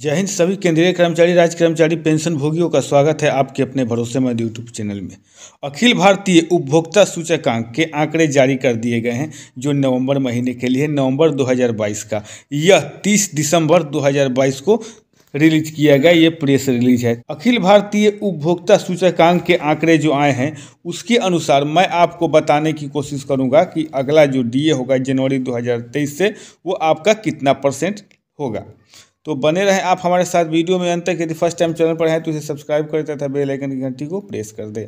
जय हिंद सभी केंद्रीय कर्मचारी राज्य कर्मचारी पेंशन भोगियों का स्वागत है आपके अपने भरोसेमंद यूट्यूब चैनल में अखिल भारतीय उपभोक्ता सूचकांक के आंकड़े जारी कर दिए गए हैं जो नवंबर महीने के लिए नवंबर 2022 का यह 30 दिसंबर 2022 को रिलीज किया गया ये प्रेस रिलीज है अखिल भारतीय उपभोक्ता सूचकांक के आंकड़े जो आए हैं उसके अनुसार मैं आपको बताने की कोशिश करूँगा कि अगला जो डी होगा जनवरी दो से वो आपका कितना परसेंट होगा तो बने रहें आप हमारे साथ वीडियो में अंत तक यदि फर्स्ट टाइम चैनल पर हैं तो इसे सब्सक्राइब कर तथा बेलाइकन की घंटी को प्रेस कर दें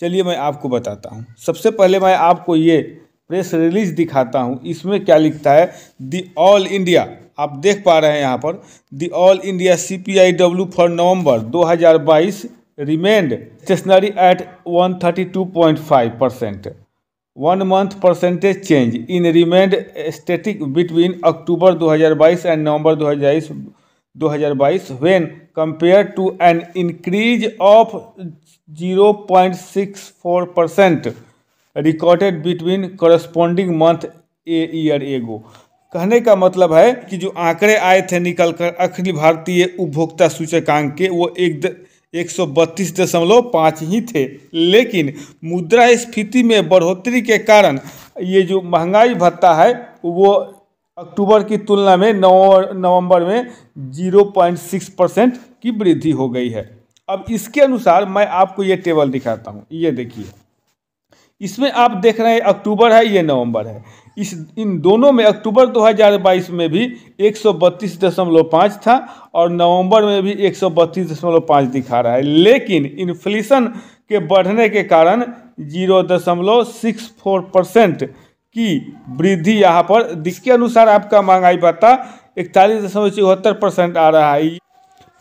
चलिए मैं आपको बताता हूँ सबसे पहले मैं आपको ये प्रेस रिलीज दिखाता हूँ इसमें क्या लिखता है दी ऑल इंडिया आप देख पा रहे हैं यहाँ पर the all India C P I W for November 2022 remained stationary at one thirty two point five percent one month percentage change in remained static between October 2022 and November 2022 2022 when compare to an increase of 0.64 percent recorded between corresponding month a year ago कहने का मतलब है कि जो आंकड़े आए थे निकलकर अखिल भारतीय उपभोक्ता सूचकांक के वो एक द, 132.5 ही थे लेकिन मुद्रा स्फीति में बढ़ोतरी के कारण ये जो महंगाई भत्ता है वो अक्टूबर की तुलना में नवंबर नवंबर में 0.6 परसेंट की वृद्धि हो गई है अब इसके अनुसार मैं आपको ये टेबल दिखाता हूँ ये देखिए इसमें आप देख रहे हैं अक्टूबर है ये नवंबर है इस इन दोनों में अक्टूबर 2022 में भी 132.5 था और नवंबर में भी 132.5 दिखा रहा है लेकिन इन्फ्लेशन के बढ़ने के कारण 0.64 परसेंट की वृद्धि यहाँ पर जिसके अनुसार आपका महंगाई भत्ता इकतालीस दशमलव चौहत्तर परसेंट आ रहा है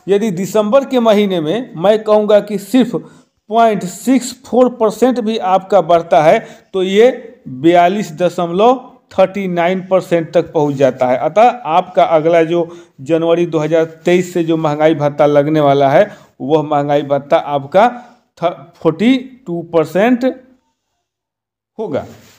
यदि दिसंबर के महीने में मैं कहूँगा कि सिर्फ पॉइंट सिक्स फोर परसेंट भी आपका बढ़ता है तो ये बयालीस दशमलव थर्टी नाइन परसेंट तक पहुंच जाता है अतः आपका अगला जो जनवरी 2023 से जो महंगाई भत्ता लगने वाला है वह महंगाई भत्ता आपका फोर्टी टू परसेंट होगा